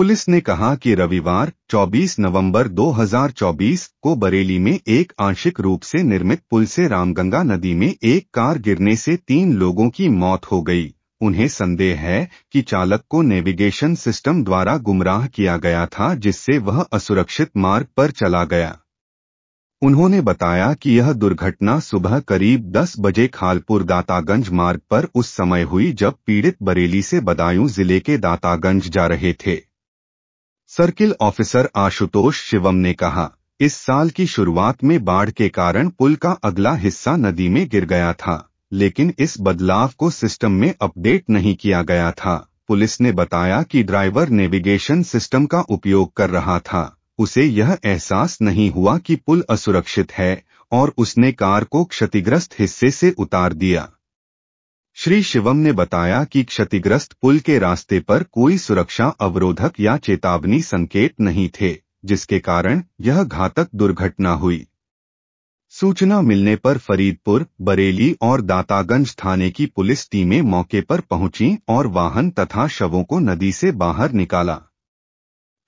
Police ने कहा कि रविवार 24 नवंबर 2024 को बरेली में एक आंशिक रूप से निर्मित पुल से रामगंगा नदी में एक कार गिरने से तीन लोगों की मौत हो गई उन्हें संदेह है कि चालक को नेविगेशन सिस्टम द्वारा गुमराह किया गया था जिससे वह असुरक्षित मार्ग पर चला गया उन्होंने बताया कि यह दुर्घटना सुबह करीब 10 बजे खालपुर दातागंज मार्ग पर उस समय हुई जब पीड़ित बरेली से बदायूं जिले के दातागंज जा रहे थे सर्किल ऑफिसर आशुतोष शिवम ने कहा इस साल की शुरुआत में बाढ़ के कारण पुल का अगला हिस्सा नदी में गिर गया था लेकिन इस बदलाव को सिस्टम में अपडेट नहीं किया गया था पुलिस ने बताया कि ड्राइवर नेविगेशन सिस्टम का उपयोग कर रहा था उसे यह एहसास नहीं हुआ कि पुल असुरक्षित है और उसने कार को क्षतिग्रस्त हिस्से से उतार दिया श्री शिवम ने बताया कि क्षतिग्रस्त पुल के रास्ते पर कोई सुरक्षा अवरोधक या चेतावनी संकेत नहीं थे जिसके कारण यह घातक दुर्घटना हुई सूचना मिलने पर फरीदपुर बरेली और दातागंज थाने की पुलिस टीमें मौके पर पहुंची और वाहन तथा शवों को नदी से बाहर निकाला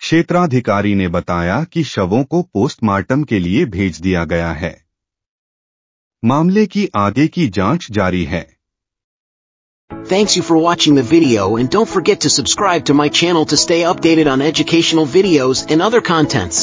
क्षेत्राधिकारी ने बताया कि शवों को पोस्टमार्टम के लिए भेज दिया गया है मामले की आगे की जांच जारी है Thanks you for watching the video and don't forget to subscribe to my channel to stay updated on educational videos and other contents.